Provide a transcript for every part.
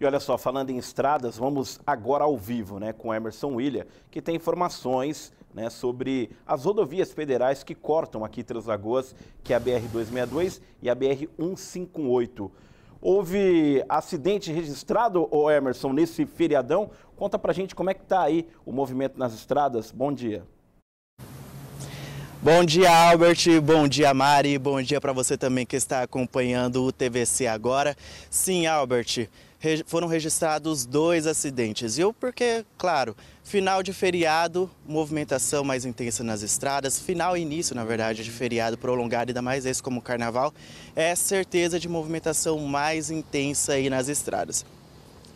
E olha só, falando em estradas, vamos agora ao vivo né, com Emerson William, que tem informações né, sobre as rodovias federais que cortam aqui Três Lagoas, que é a BR-262 e a BR-158. Houve acidente registrado, ô Emerson, nesse feriadão? Conta pra gente como é que tá aí o movimento nas estradas. Bom dia. Bom dia, Albert. Bom dia, Mari. Bom dia para você também que está acompanhando o TVC agora. Sim, Albert foram registrados dois acidentes. E eu, porque, claro, final de feriado, movimentação mais intensa nas estradas, final e início, na verdade, de feriado prolongado, ainda mais esse como carnaval, é certeza de movimentação mais intensa aí nas estradas.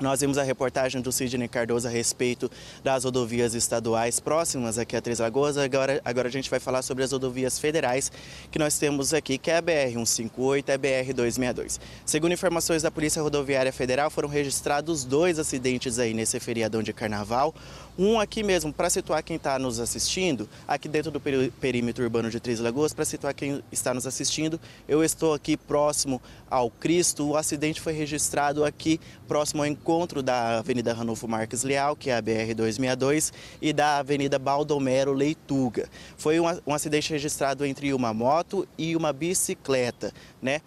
Nós vimos a reportagem do Sidney Cardoso a respeito das rodovias estaduais próximas aqui a Três Lagoas. Agora, agora a gente vai falar sobre as rodovias federais que nós temos aqui, que é a BR-158 e a BR-262. Segundo informações da Polícia Rodoviária Federal, foram registrados dois acidentes aí nesse feriadão de carnaval. Um aqui mesmo, para situar quem está nos assistindo, aqui dentro do perímetro urbano de Três Lagoas, para situar quem está nos assistindo, eu estou aqui próximo ao Cristo. O acidente foi registrado aqui próximo ao encontro da Avenida Ranulfo Marques Leal, que é a BR-262, e da Avenida Baldomero Leituga. Foi um, um acidente registrado entre uma moto e uma bicicleta, né?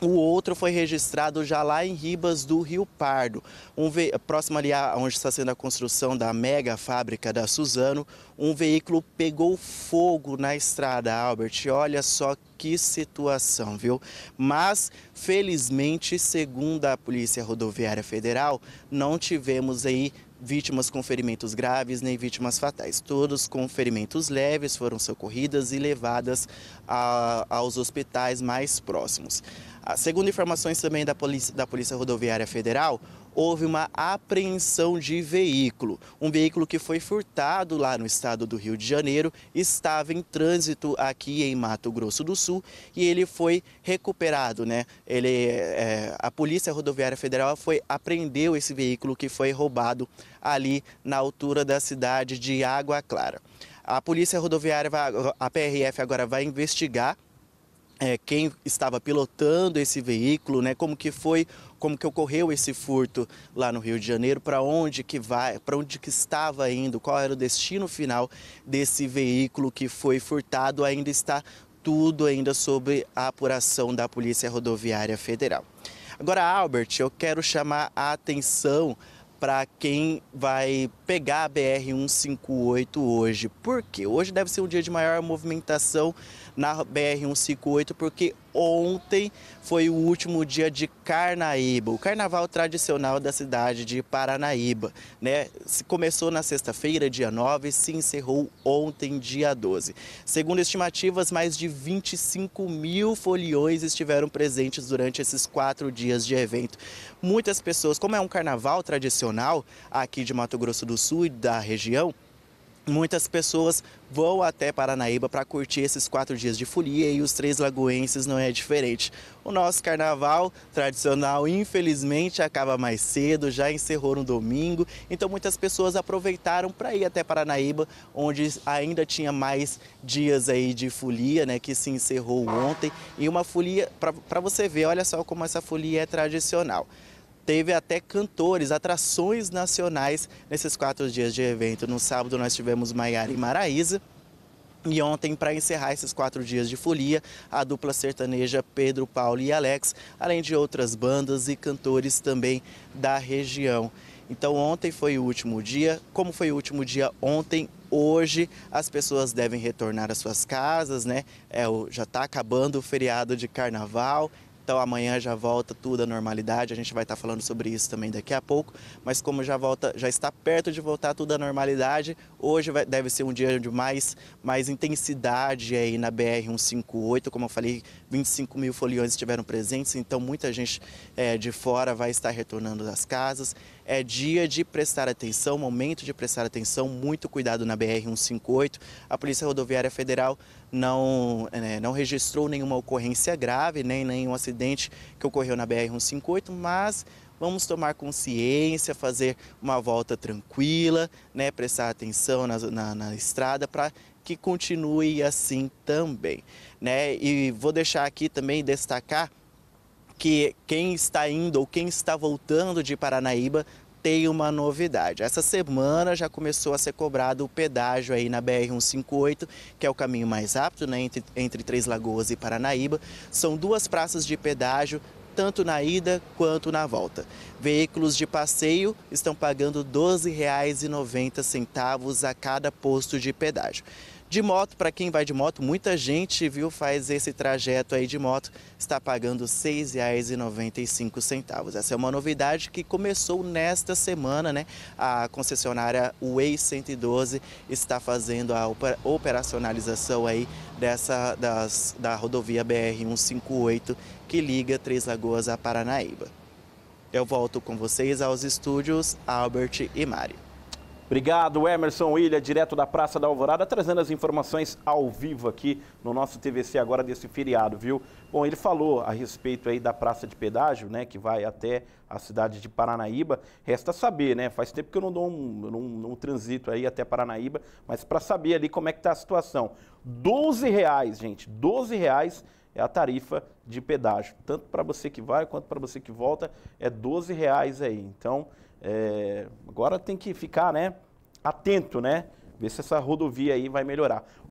O outro foi registrado já lá em Ribas do Rio Pardo, um ve... próximo ali onde está sendo a construção da mega fábrica da Suzano. Um veículo pegou fogo na estrada, Albert. Olha só que situação, viu? Mas, felizmente, segundo a Polícia Rodoviária Federal, não tivemos aí vítimas com ferimentos graves nem vítimas fatais. Todos com ferimentos leves foram socorridas e levadas a... aos hospitais mais próximos. Segundo informações é também da Polícia, da Polícia Rodoviária Federal, houve uma apreensão de veículo. Um veículo que foi furtado lá no estado do Rio de Janeiro, estava em trânsito aqui em Mato Grosso do Sul e ele foi recuperado. Né? Ele, é, a Polícia Rodoviária Federal foi apreendeu esse veículo que foi roubado ali na altura da cidade de Água Clara. A Polícia Rodoviária, a PRF agora vai investigar é, quem estava pilotando esse veículo, né? Como que foi, como que ocorreu esse furto lá no Rio de Janeiro? Para onde que vai? Para onde que estava indo? Qual era o destino final desse veículo que foi furtado? Ainda está tudo ainda sobre a apuração da Polícia Rodoviária Federal. Agora, Albert, eu quero chamar a atenção para quem vai pegar a BR-158 hoje. Por quê? Hoje deve ser um dia de maior movimentação na BR-158, porque ontem foi o último dia de Carnaíba, o carnaval tradicional da cidade de Paranaíba. Né? Começou na sexta-feira, dia 9, e se encerrou ontem, dia 12. Segundo estimativas, mais de 25 mil foliões estiveram presentes durante esses quatro dias de evento. Muitas pessoas, como é um carnaval tradicional aqui de Mato Grosso do Sul e da região, Muitas pessoas vão até Paranaíba para curtir esses quatro dias de folia e os Três Lagoenses não é diferente. O nosso carnaval tradicional, infelizmente, acaba mais cedo, já encerrou no domingo, então muitas pessoas aproveitaram para ir até Paranaíba, onde ainda tinha mais dias aí de folia, né, que se encerrou ontem. E uma folia, para você ver, olha só como essa folia é tradicional teve até cantores, atrações nacionais nesses quatro dias de evento. No sábado nós tivemos Maiara e Maraísa, e ontem, para encerrar esses quatro dias de folia, a dupla sertaneja Pedro, Paulo e Alex, além de outras bandas e cantores também da região. Então, ontem foi o último dia. Como foi o último dia ontem, hoje as pessoas devem retornar às suas casas, né? É, já está acabando o feriado de carnaval, então amanhã já volta tudo à normalidade. A gente vai estar falando sobre isso também daqui a pouco. Mas como já volta, já está perto de voltar tudo à normalidade, hoje vai, deve ser um dia de mais, mais intensidade aí na BR 158. Como eu falei, 25 mil foliões estiveram presentes, então muita gente é, de fora vai estar retornando das casas. É dia de prestar atenção, momento de prestar atenção, muito cuidado na BR 158. A Polícia Rodoviária Federal não, né, não registrou nenhuma ocorrência grave, nem nenhum acidente que ocorreu na BR-158, mas vamos tomar consciência, fazer uma volta tranquila, né, prestar atenção na, na, na estrada para que continue assim também. Né? E vou deixar aqui também destacar que quem está indo ou quem está voltando de Paranaíba tem uma novidade. Essa semana já começou a ser cobrado o pedágio aí na BR-158, que é o caminho mais rápido né, entre, entre Três Lagoas e Paranaíba. São duas praças de pedágio, tanto na ida quanto na volta. Veículos de passeio estão pagando R$ 12,90 a cada posto de pedágio. De moto, para quem vai de moto, muita gente, viu, faz esse trajeto aí de moto, está pagando R$ 6,95. Essa é uma novidade que começou nesta semana, né? A concessionária Way 112 está fazendo a operacionalização aí dessa das, da rodovia BR 158 que liga Três Lagoas a Paranaíba. Eu volto com vocês aos estúdios Albert e Mário. Obrigado, Emerson Ilha, direto da Praça da Alvorada, trazendo as informações ao vivo aqui no nosso TVC agora desse feriado, viu? Bom, ele falou a respeito aí da Praça de Pedágio, né, que vai até a cidade de Paranaíba. Resta saber, né, faz tempo que eu não dou um, um, um transito aí até Paranaíba, mas para saber ali como é que está a situação. 12 reais, gente, 12 reais é a tarifa de pedágio. Tanto para você que vai quanto para você que volta, é 12 reais aí. Então, é, agora tem que ficar né, atento, né? Ver se essa rodovia aí vai melhorar.